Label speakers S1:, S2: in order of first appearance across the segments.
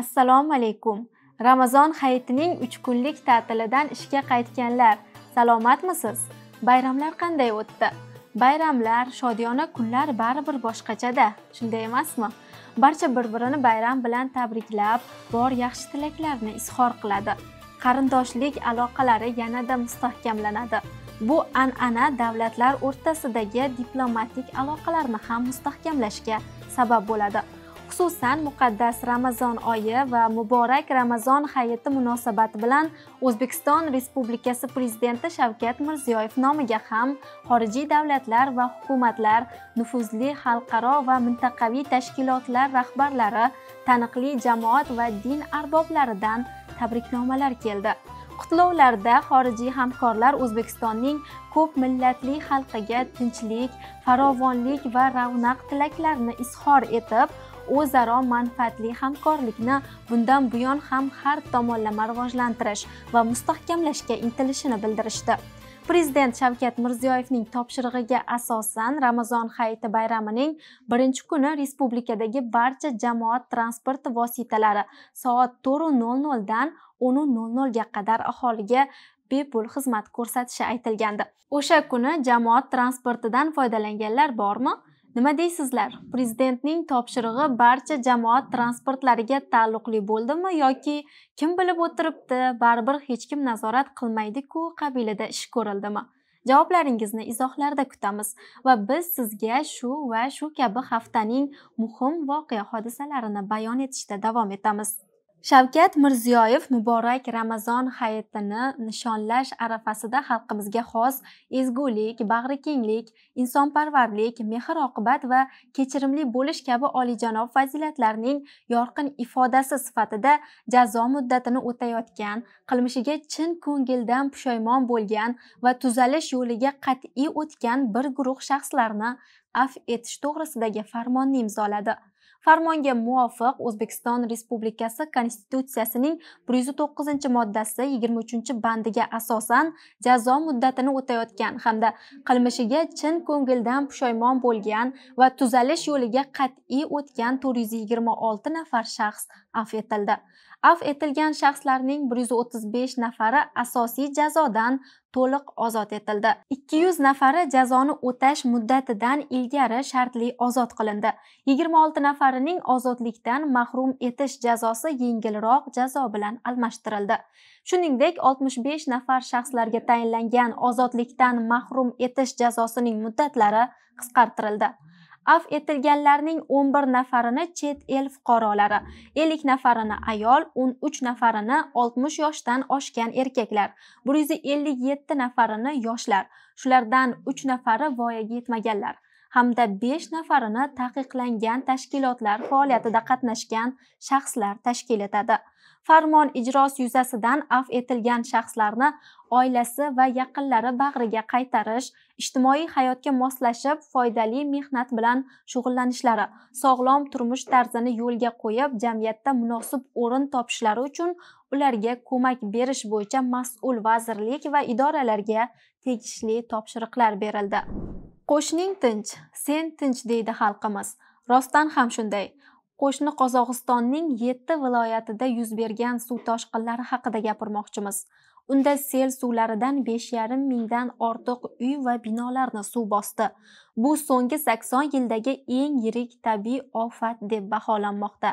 S1: assalomu alaykum ramazon hayitining uch kunlik ta'tilidan ishga qaytganlar salomatmisiz bayramlar qanday o'tdi bayramlar shodiyona kunlar baribir boshqachada shunday emasmi barcha bir birini bayram bilan tabriklab bor yaxshi tilaklarni izhor qiladi qarindoshlik aloqalari yanada mustahkamlanadi bu an'ana davlatlar o'rtasidagi diplomatik aloqalarni ham mustahkamlashga sabab bo'ladi xususan muqaddas ramazon oyi va muborak ramazon hayiti munosabati bilan o'zbekiston respublikasi prezidenti shavkat mirziyoyev nomiga ham xorijiy davlatlar va hukumatlar nufuzli xalqaro va mintaqaviy tashkilotlar rahbarlari taniqli jamoat va din arboblaridan tabriknomalar keldi qutlovlarda xorijiy hamkorlar o'zbekistonning ko'p millatli xalqiga tinchlik farovonlik va ravnaq tilaklarini izhor etib o'zaro manfaatli hamkorlikni bundan buyon ham har tomonlama rivojlantirish va mustahkamlashga intilishini bildirishdi prezident shavkat mirziyoyevning topshirig'iga asosan ramazon hayiti bayramining birinchi kuni respublikadagi barcha jamoat transporti vositalari soat to'rtu nol noldan o'nu nol nolga qadar aholiga bepul xizmat ko'rsatishi aytilgandi o'sha kuni jamoat transportidan foydalanganlar bormi nima deysizlar prezidentning topshirig'i barcha jamoat transportlariga taalluqli bo'ldimi yoki kim bilib o'tiribdi baribir hech kim nazorat qilmaydiku qabilida ish ko'rildimi javoblaringizni izohlarda kutamiz va biz sizga shu va shu kabi haftaning muhim voqea hodisalarini bayon etishda davom etamiz shavkat mirziyoyev muborak ramazon hayitini nishonlash arafasida xalqimizga xos ezgulik bag'rikenglik insonparvarlik mehr oqibat va kechirimli bo'lish kabi olijanob fazilatlarning yorqin ifodasi sifatida jazo muddatini o'tayotgan qilmishiga chin ko'ngildan pushaymon bo'lgan va tuzalish yo'liga qat'iy o'tgan bir guruh shaxslarni afv etish to'g'risidagi farmonni imzoladi farmonga muvofiq o'zbekiston respublikasi konstitutsiyasining 109 moddasi 23 bandiga asosan jazo muddatini o'tayotgan hamda qilmishiga chin ko'ngildan pushaymon bo'lgan va tuzalish yo'liga qat'iy o'tgan 426 nafar shaxs afv etildi Af etilgan shaxslarning 135 nafari asosiy jazodan to'liq ozod etildi 200 nafari jazoni o'tash muddatidan ilgari shartli ozod qilindi 26 nafarining ozodlikdan mahrum etish jazosi yengilroq jazo bilan almashtirildi shuningdek 65 nafar shaxslarga tayinlangan ozodlikdan mahrum etish jazosining muddatlari qisqartirildi af etilganlarning 11 nafarini chet el fuqarolari 50 nafarini ayol 13 nafarini 60 yoshdan oshgan erkaklar 157 nafarini yoshlar shulardan 3 nafari voyaga yetmaganlar hamda 5 nafarini taqiqlangan tashkilotlar faoliyatida qatnashgan shaxslar tashkil etadi farmon ijrosi yuzasidan af etilgan shaxslarni oilasi va yaqinlari bag'riga qaytarish ijtimoiy hayotga moslashib foydali mehnat bilan shug'ullanishlari sog'lom turmush tarzini yo'lga qo'yib jamiyatda munosib o'rin topishlari uchun ularga ko'mak berish bo'yicha mas'ul vazirlik va idoralarga tegishli topshiriqlar berildi qo'shning tinch sen tinch deydi xalqimiz rostdan ham shunday qo'shni qozog'istonning yetti viloyatida yuz bergan suv toshqinlari haqida gapirmoqchimiz unda sel suvlaridan 5,5 mingdan ortiq uy va binolarni suv bosdi. Bu so'nggi 80 yildagi eng yirik tabiiy ofat deb baholanmoqda.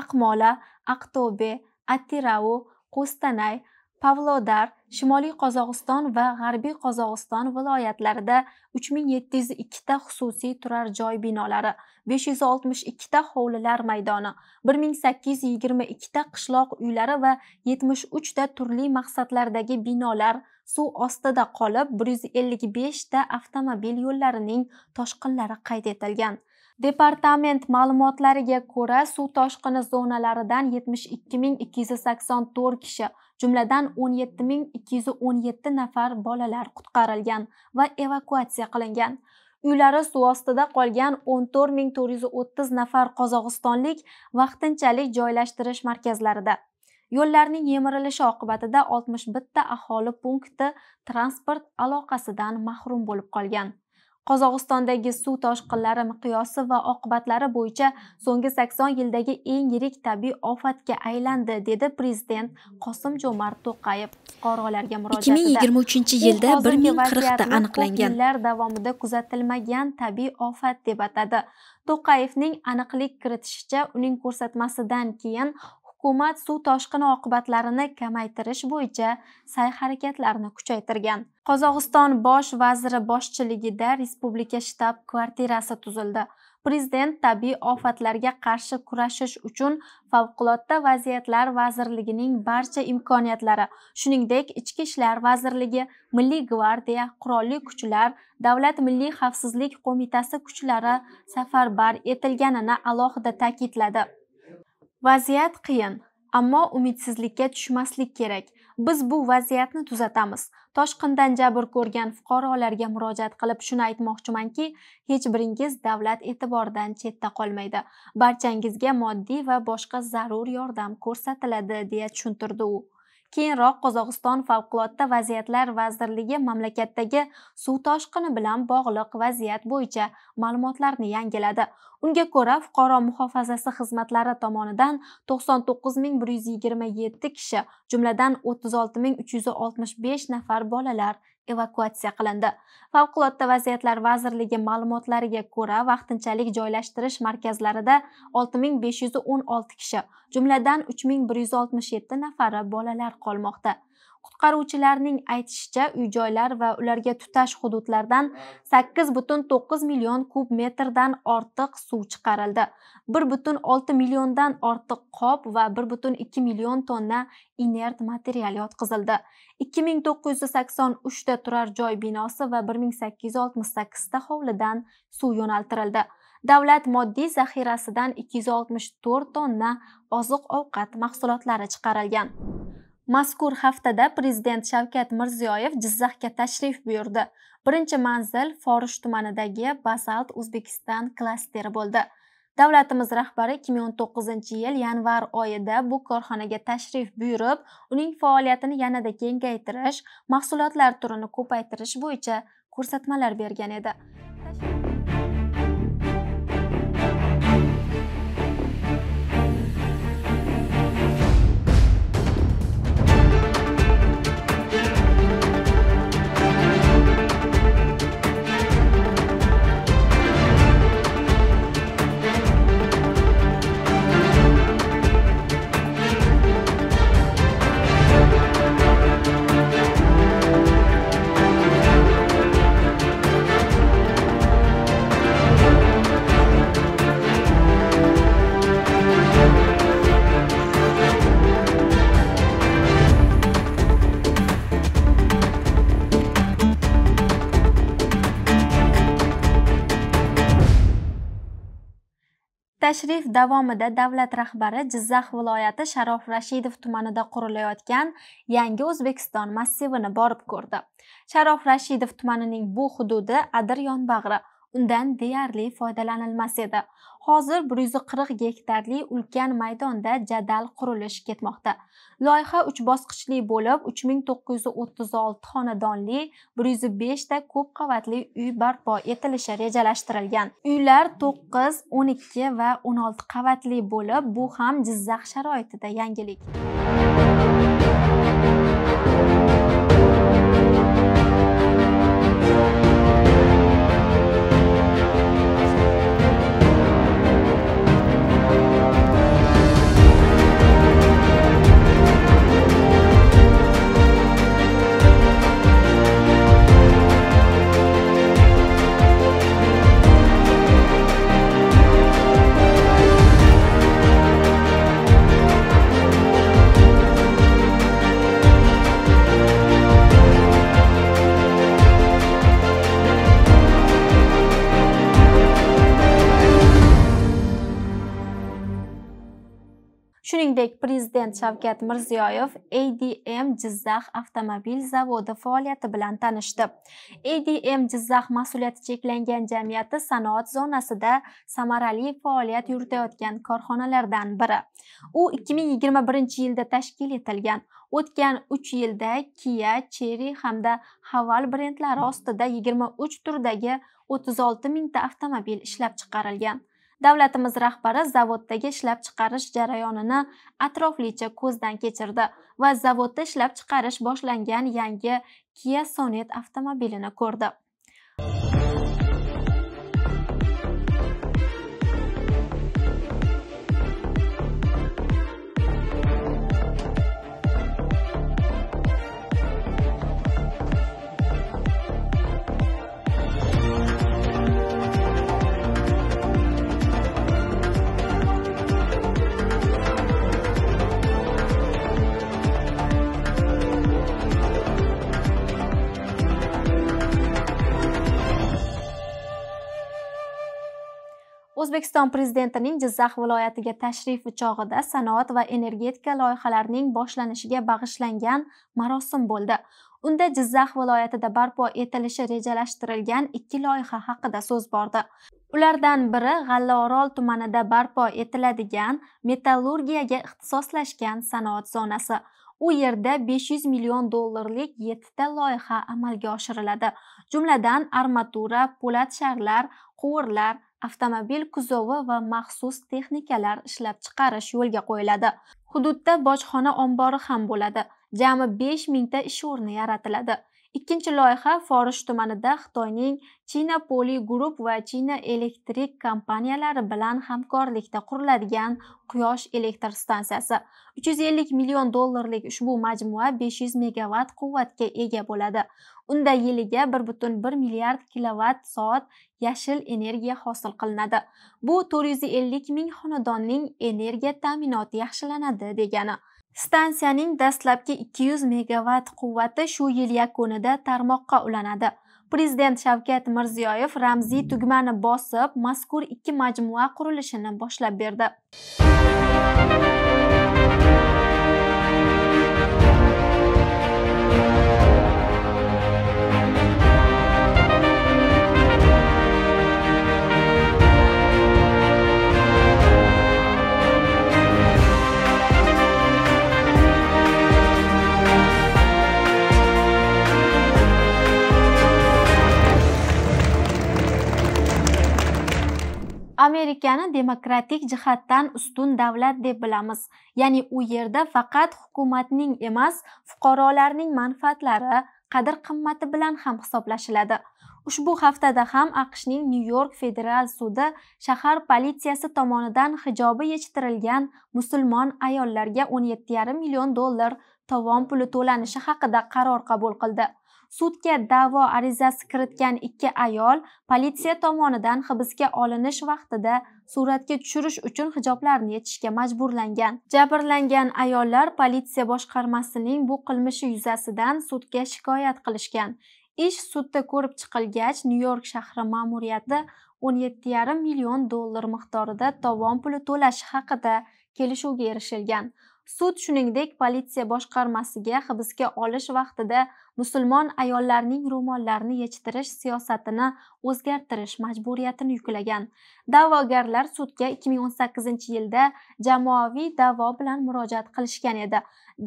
S1: Aqmola, Aqto'be, Atirao, Qo'stanay, pavlodar shimoliy qozog'iston va g'arbiy qozog'iston viloyatlarida 3702 ta xususiy turar joy binolari 562 ta hovlilar maydoni 1822 ta qishloq uylari va 73 ta turli maqsadlardagi binolar suv ostida qolib 155 ta avtomobil yo'llarining toshqinlari qayd etilgan Departament ma'lumotlariga ko'ra, suv toshqini zonalaridan 72284 kishi, jumladan 17217 nafar bolalar qutqarilgan va evakuatsiya qilingan uylari suv ostida qolgan 14430 nafar qozog'istonlik vaqtinchalik joylashtirish markazlarida yo'llarning yemirilishi oqibatida 61 ta aholi punkti transport aloqasidan mahrum bo'lib qolgan Qozog'istondagi suv toshqinlari miqyosi va oqibatlari bo'yicha so'nggi 80 yildagi eng yirik tabiiy ofatga aylandi, dedi prezident Qosim Jomart To'qayev fuqarolarga murojaatida. 2023 yilda 1040 ta aniqlangan. Yillar davomida kuzatilmagan tabiiy ofat deb atadi. To'qayevning aniqlik kiritishicha, uning ko'rsatmasidan keyin hukumat suv toshqini oqibatlarini kamaytirish bo'yicha sa'y harakatlarini kuchaytirgan qozog'iston bosh vaziri boshchiligida respublika shtab kvartirasi tuzildi prezident tabiiy ofatlarga qarshi kurashish uchun favqulodda vaziyatlar vazirligining barcha imkoniyatlari shuningdek ichki ishlar vazirligi milliy gvardiya qurolli kuchlar davlat milliy xavfsizlik qo'mitasi kuchlari safarbar etilganini alohida ta'kidladi vaziyat qiyin ammo umidsizlikka tushmaslik kerak biz bu vaziyatni tuzatamiz toshqindan jabr ko'rgan fuqarolarga murojaat qilib shuni aytmoqchimanki hech biringiz davlat e'tiboridan chetda qolmaydi barchangizga moddiy va boshqa zarur yordam ko'rsatiladi deya tushuntirdi u keyinroq qozog'iston favqulodda vaziyatlar vazirligi mamlakatdagi suv toshqini bilan bog'liq vaziyat bo'yicha ma'lumotlarni yangiladi unga ko'ra fuqaro muhofazasi xizmatlari tomonidan 99127 kishi jumladan 36365 nafar bolalar evakuatsiya qilindi favqulodda vaziyatlar vazirligi ma'lumotlariga ko'ra vaqtinchalik joylashtirish markazlarida 6516 kishi jumladan 3167 nafari bolalar qolmoqda Qutqaruvchilarning aytishicha, uy joylar va ularga tutash hududlardan 8,9 million kub metrdan ortiq suv chiqarildi. 1,6 milliondan ortiq qop va 1,2 million tonna inert material yotqizildi. 2983 ta turar joy binosi va 1868 ta hovlidan suv yo'naltirildi. Davlat moddiy zaxirasidan 264 tonna oziq-ovqat mahsulotlari chiqarilgan. mazkur haftada prezident shavkat mirziyoyev jizzaxga tashrif buyurdi birinchi manzil forish tumanidagi basalt o'zbekiston klasteri bo'ldi davlatimiz rahbari 2019 yil yanvar oyida bu korxonaga tashrif buyurib uning faoliyatini yanada kengaytirish mahsulotlar turini ko'paytirish bo'yicha ko'rsatmalar bergan edi tashrif davomida davlat rahbari jizzax viloyati sharof rashidov tumanida qurilayotgan yangi o'zbekiston massivini borib ko'rdi sharof rashidov tumanining bu hududi adir yonbag'ri undan deyarli foydalanilmas edi hozir bir yuz qirq gektarli ulkan maydonda jadal qurilish ketmoqda loyiha uch bosqichli bo'lib uch ming to'qqiz yuz o'ttiz olti xonadonli bir yuz beshta ko'p qavatli uy barpo etilishi rejalashtirilgan uylar to'qqiz o'n ikki va o'n olti qavatli bo'lib bu ham jizzax sharoitida yangilik prezident shavkat mirziyoyev adm jizzax avtomobil zavodi faoliyati bilan tanishdi adm jizzax mas'uliyati cheklangan jamiyati sanoat zonasida samarali faoliyat yuritayotgan korxonalardan biri u 2021 yilda tashkil etilgan o'tgan 3 yilda kia cherry hamda haval brendlari ostida 23 turdagi 36 mingta avtomobil ishlab chiqarilgan davlatimiz rahbari zavoddagi ishlab chiqarish jarayonini atroflicha ko'zdan kechirdi va zavodda ishlab chiqarish boshlangan yangi Kia Sonet avtomobilini ko'rdi o'zbekiston prezidentining jizzax viloyatiga tashrifi chog'ida sanoat va energetika loyihalarining boshlanishiga bag'ishlangan marosim bo'ldi unda jizzax viloyatida barpo etilishi rejalashtirilgan ikki loyiha haqida so'z bordi ulardan biri g'allaorol tumanida barpo etiladigan metallurgiyaga ixtisoslashgan sanoat zonasi u yerda 500 million dollarlik 7 ta loyiha amalga oshiriladi jumladan armatura po'lat sharlar quvurlar avtomobil kuzovi va maxsus texnikalar ishlab chiqarish yo'lga qo'yiladi hududda bojxona ombori ham bo'ladi jami besh mingta ish o'rni yaratiladi ikkinchi loyiha forish tumanida xitoyning china poli group va china elektrik kompaniyalari bilan hamkorlikda quriladigan quyosh elektr stansiyasi uch yuz ellik million dollarlik ushbu majmua besh yuz megavat quvvatga ega bo'ladi unda yiliga 1,1 milliard kilovatt soat yashil energiya hosil qilinadi bu 450 ming xonadonning energiya ta'minoti yaxshilanadi degani stansiyaning dastlabki 200 megavat quvvati shu yil yakunida tarmoqqa ulanadi prezident shavkat mirziyoyev ramziy tugmani bosib mazkur ikki majmua qurilishini boshlab berdi amerikani demokratik jihatdan ustun davlat deb bilamiz ya'ni u yerda faqat hukumatning emas fuqarolarning manfaatlari qadr qimmati bilan ham hisoblashiladi ushbu haftada ham aqshning nyu york federal sudi shahar politsiyasi tomonidan hijobi yechtirilgan musulmon ayollarga 17,5 million dollar tovon puli to'lanishi haqida qaror qabul qildi sudga da'vo arizasi kiritgan ikki ayol politsiya tomonidan hibsga olinish vaqtida suratga tushirish uchun hijoblarni yechishga majburlangan jabrlangan ayollar politsiya boshqarmasining bu qilmishi yuzasidan sudga shikoyat qilishgan ish sudda ko'rib chiqilgach nyu york shahri ma'muriyati o'n yetti yarim million dollar miqdorida tovon puli to'lash haqida kelishuvga erishilgan sud shuningdek politsiya boshqarmasiga hibsga olish vaqtida musulmon ayollarning ro'mollarini yechiktirish siyosatini o'zgartirish majburiyatini yuklagan da'vogarlar sudga 2018 yilda jamoaviy da'vo bilan murojaat qilishgan edi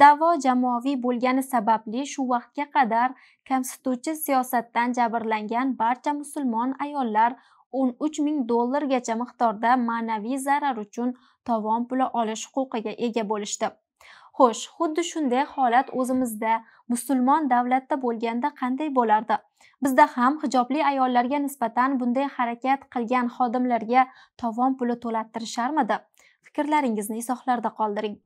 S1: da'vo jamoaviy bo'lgani sababli shu vaqtga qadar konstitutsiya siyosatdan jabrlangan barcha musulmon ayollar o'n uch ming dollargacha miqdorda ma'naviy zarar uchun tovon puli olish huquqiga ega bo'lishdi xo'sh xuddi shunday holat o'zimizda musulmon davlatda bo'lganda qanday bo'lardi bizda ham hijobli ayollarga nisbatan bunday harakat qilgan xodimlarga tovon puli to'lattirisharmidi fikrlaringizni izohlarda qoldiring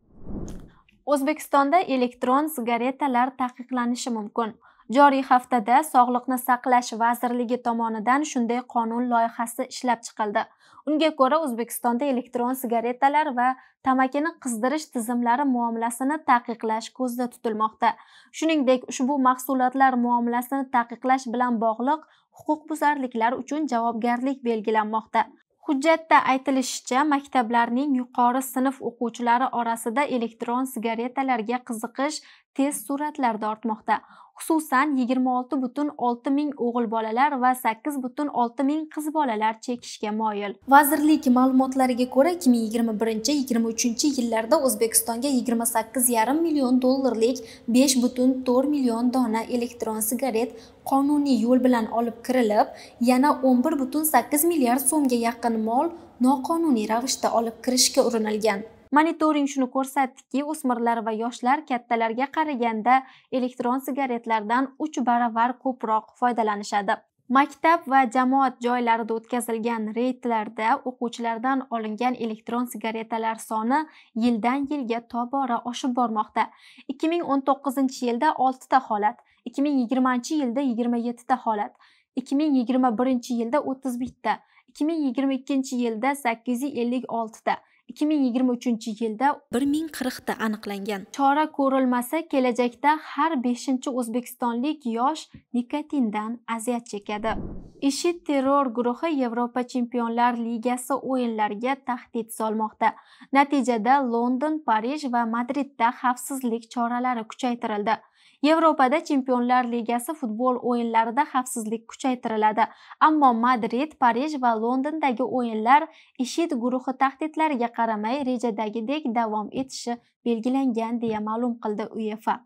S1: o'zbekistonda elektron sigaretalar taqiqlanishi mumkin joriy haftada sog'liqni saqlash vazirligi tomonidan shunday qonun loyihasi ishlab chiqildi unga ko'ra o'zbekistonda elektron sigaretalar va tamakini qizdirish tizimlari muomalasini taqiqlash ko'zda tutilmoqda shuningdek ushbu mahsulotlar muomalasini taqiqlash bilan bog'liq huquqbuzarliklar uchun javobgarlik belgilanmoqda hujjatda aytilishicha maktablarning yuqori sinf o'quvchilari orasida elektron sigaretalarga qiziqish tez sur'atlarda ortmoqda xususan 6 ming o'g'il bolalar va 6 ming qiz bolalar chekishga moyil. Vazirlik ma'lumotlariga ko'ra 2021-2023 yillarda O'zbekistonga 28,5 million dollarlik 5,4 million dona elektron sigaret qonuniy yo'l bilan olib kirilib, yana 11,8 milliard so'mga yaqin mol noqonuniy ravishda olib kirishga urinilgan. monitoring shuni ko'rsatdiki o'smirlar va yoshlar kattalarga qaraganda elektron sigaretlardan uch baravar ko'proq foydalanishadi maktab va jamoat joylarida o'tkazilgan reydlarda o'quvchilardan olingan elektron sigaretalar soni yildan yilga tobora oshib bormoqda 2019 yilda 6 ta holat 2020 yilda 27 ta holat 2021 yilda 31 ta 2022 yilda 856 ta ikki ming yigirma uchinchi yilda bir ming qirqta aniqlangan chora ko'rilmasa kelajakda har beshinchi o'zbekistonlik yosh nikotindan aziyat chekadi ishid terror guruhi yevropa chempionlar ligasi o'yinlariga tahdid solmoqda natijada london parij va madridda xavfsizlik choralari kuchaytirildi yevropada chempionlar ligasi futbol o'yinlarida xavfsizlik kuchaytiriladi ammo madrid parij va londondagi o'yinlar ishid guruhi tahdidlariga qaramay rejadagidek davom etishi belgilangan deya ma'lum qildi uefa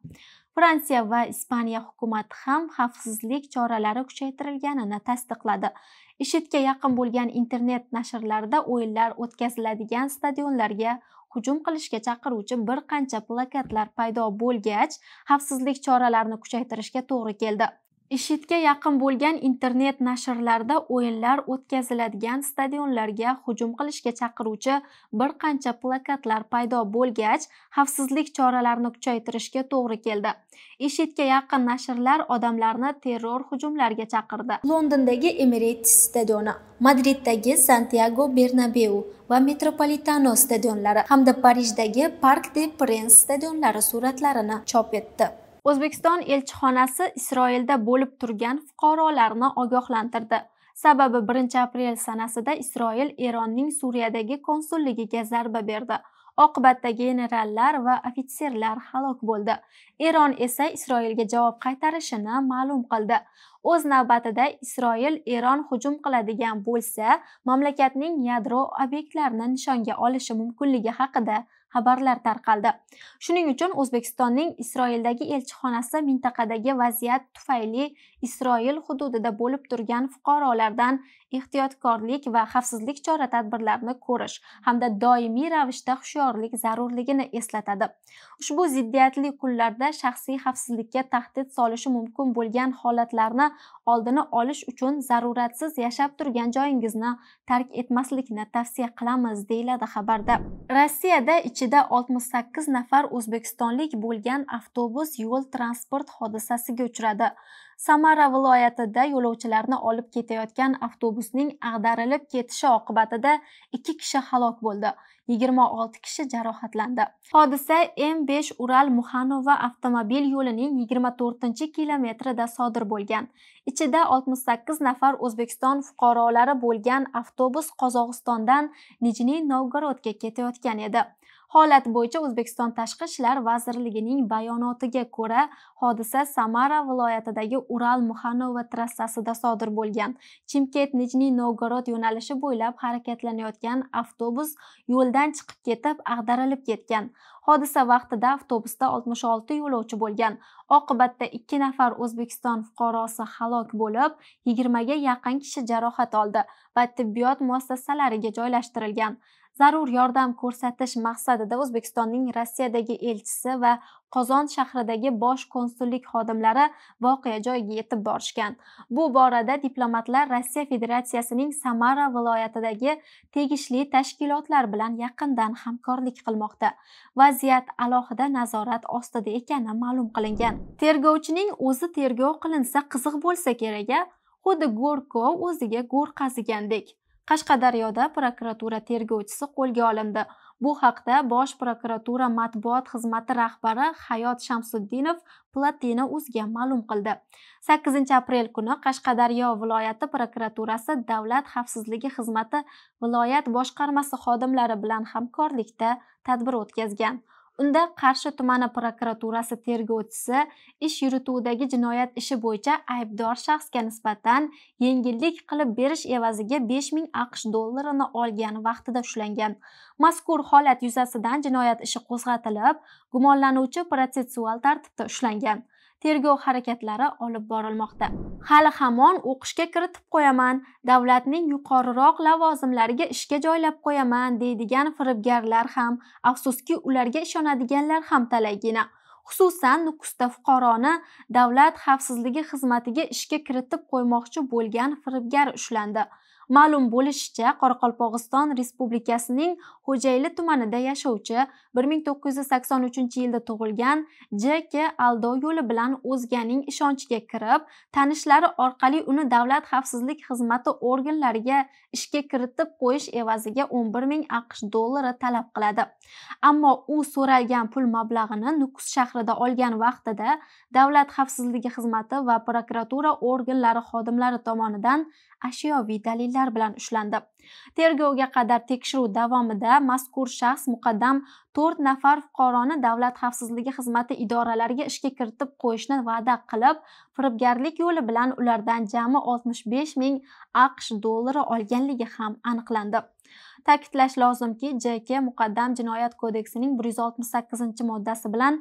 S1: fransiya va ispaniya hukumati ham xavfsizlik choralari kuchaytirilganini tasdiqladi IShIDga yaqin bo'lgan internet nashrlarida o'yinlar o'tkaziladigan stadionlarga hujum qilishga chaqiruvchi bir qancha plakatlar paydo bo'lgach xavfsizlik choralarini kuchaytirishga to'g'ri keldi IShIDga yaqin bo'lgan internet nashrlarida o'yinlar o'tkaziladigan stadionlarga hujum qilishga chaqiruvchi bir qancha plakatlar paydo bo'lgach, xavfsizlik choralarini kuchaytirishga to'g'ri keldi. IShIDga yaqin nashrlar odamlarni terror hujumlariga chaqirdi. Londondagi Emirates stadioni, Madriddagi Santiago Bernabeu va Metropolitano stadionlari hamda Parijdagi Parc de Princes stadionlari suratlarini chop etdi. o'zbekiston elchixonasi isroilda bo'lib turgan fuqarolarni ogohlantirdi sababi 1 aprel sanasida isroil eronning suriyadagi konsulligiga zarba berdi oqibatda generallar va ofitserlar halok bo'ldi eron esa isroilga javob qaytarishini ma'lum qildi o'z navbatida isroil eron hujum qiladigan bo'lsa mamlakatning yadro obyektlarini nishonga olishi mumkinligi haqida xabarlar tarqaldi shuning uchun o'zbekistonning isroildagi elchixonasi mintaqadagi vaziyat tufayli Isroil hududida bo'lib turgan fuqarolardan ehtiyotkorlik va xavfsizlik chora-tadbirlarini ko'rish hamda doimiy ravishda hushyorlik zarurligini eslatadi. Ushbu ziddiyatli kunlarda shaxsiy xavfsizlikka tahdid solishi mumkin bo'lgan holatlarni oldini olish uchun zaruratsiz yashab turgan joyingizni tark etmaslikni tavsiya qilamiz deyiladi xabarda. Rossiyada ichida 68 nafar o'zbekistonlik bo'lgan avtobus yo'l transport hodisasiga uchradi. Samara viloyatida yo'lovchilarni olib ketayotgan avtobusning ag'darilib ketishi oqibatida ikki kishi halok bo'ldi. yigirma olti kishi jarohatlandi. Hodisa m besh Ural muhanova avtomobil yo'lining yigirma to'rtinchi kilometrida sodir bo'lgan. Ichida oltmish sakkiz nafar O'zbekiston fuqarolari bo'lgan avtobus Qozog'istondan Nijniy Novgorodga ketayotgan edi. holat bo'yicha o'zbekiston tashqi ishlar vazirligining bayonotiga ko'ra hodisa samara viloyatidagi ural muhanova trassasida sodir bo'lgan Chimkent nijniy novgorod yo'nalishi bo'ylab harakatlanayotgan avtobus yo'ldan chiqib ketib ag'darilib ketgan hodisa vaqtida avtobusda 66 yo'lovchi bo'lgan oqibatda 2 nafar o'zbekiston fuqarosi halok bo'lib 20 ga yaqin kishi jarohat oldi va tibbiyot muassasalariga joylashtirilgan zarur yordam ko'rsatish maqsadida o'zbekistonning rossiyadagi elchisi va qozon shahridagi bosh konsullik xodimlari voqea joyiga yetib borishgan bu borada diplomatlar rossiya federatsiyasining samara viloyatidagi tegishli tashkilotlar bilan yaqindan hamkorlik qilmoqda vaziyat alohida nazorat ostida ekani ma'lum qilingan tergovchining o'zi tergov qilinsa qiziq bo'lsa kerak a xuddi go'rkov o'ziga go'r qazigandek qashqadaryoda prokuratura tergovchisi qo'lga olindi bu haqda bosh prokuratura matbuot xizmati rahbari hayot shamsuddinov platina uzga ma'lum qildi sakkizinchi aprel kuni qashqadaryo viloyati prokuraturasi davlat xavfsizligi xizmati viloyat boshqarmasi xodimlari bilan hamkorlikda tadbir o'tkazgan unda qarshi tumani prokuraturasi tergovchisi ish yurituvidagi jinoyat ishi bo'yicha aybdor shaxsga nisbatan yengillik qilib berish evaziga 5000 aqsh dollarini olgan vaqtida ushlangan mazkur holat yuzasidan jinoyat ishi qo'zg'atilib gumonlanuvchi protsessual tartibda ushlangan tergov harakatlari olib borilmoqda hali hamon o'qishga kiritib qo'yaman davlatning yuqoriroq lavozimlariga ishga joylab qo'yaman deydigan firibgarlar ham afsuski ularga ishonadiganlar ham talaygina xususan nukusda fuqaroni davlat xavfsizligi xizmatiga ishga kiritib qo'ymoqchi bo'lgan firibgar ushlandi ma'lum bo'lishicha qoraqalpog'iston respublikasining xo'jayli tumanida yashovchi 1983 yilda tug'ilgan jk aldo yo'li bilan o'zganing ishonchiga kirib tanishlari orqali uni davlat xavfsizlik xizmati organlariga ishga kiritib qo'yish evaziga 11 ming aqsh dollari talab qiladi ammo u so'ralgan pul mablag'ini nukus shahrida olgan vaqtida davlat xavfsizligi xizmati va prokuratura organlari xodimlari tomonidan ashyoviy dalil tahdidlar bilan ushlandi tergovga qadar tekshiruv davomida mazkur shaxs muqaddam to'rt nafar fuqaroni davlat xavfsizligi xizmati idoralariga ishga kiritib qo'yishni va'da qilib firibgarlik yo'li bilan ulardan jami 65 ming aqsh dollari olganligi ham aniqlandi ta'kidlash lozimki jk muqaddam jinoyat kodeksining 168 moddasi bilan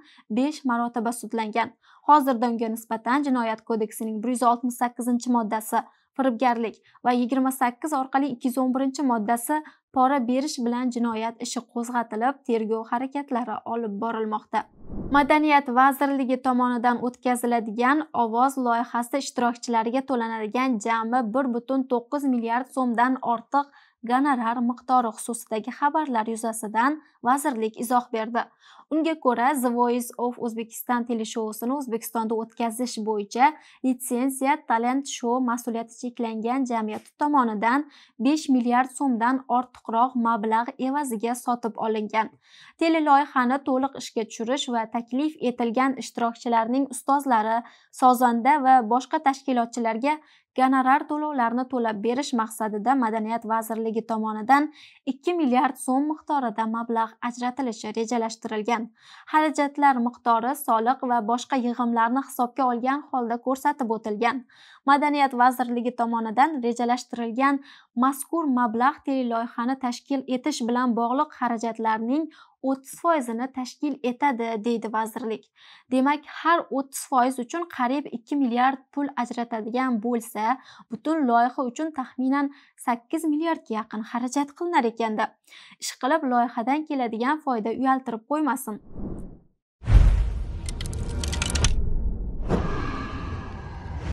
S1: 5 marotaba sudlangan hozirda unga nisbatan jinoyat kodeksining 168 moddasi firibgarlik va 28 orqali 211 moddasi pora berish bilan jinoyat ishi qo'zg'atilib tergov harakatlari olib borilmoqda madaniyat vazirligi tomonidan o'tkaziladigan ovoz loyihasi ishtirokchilariga to'lanadigan jami 1,9 milliard so'mdan ortiq gonorar miqdori xususidagi xabarlar yuzasidan vazirlik izoh berdi unga ko'ra the voice of o'zbekiston teleshousini o'zbekistonda o'tkazish bo'yicha litsenziya talent shou mas'uliyati cheklangan jamiyati tomonidan 5 milliard so'mdan ortiqroq mablag' evaziga sotib olingan teleloyihani to'liq ishga tushirish va taklif etilgan ishtirokchilarning ustozlari sozanda va boshqa tashkilotchilarga gonorar to'lovlarini to'lab berish maqsadida madaniyat vazirligi tomonidan 2 milliard so'm miqdorida mablag' ajratilishi rejalashtirilgan xarajatlar miqdori soliq va boshqa yig'imlarni hisobga olgan holda ko'rsatib o'tilgan madaniyat vazirligi tomonidan rejalashtirilgan mazkur mablag' teleloyihani tashkil etish bilan bog'liq xarajatlarning o'ttiz foizini tashkil etadi deydi vazirlik demak har o'ttiz foiz uchun qariyb ikki milliard pul ajratadigan bo'lsa butun loyiha uchun taxminan sakkiz milliardga yaqin xarajat qilinar ekanda ishqilib loyihadan keladigan foyda uyaltirib qo'ymasin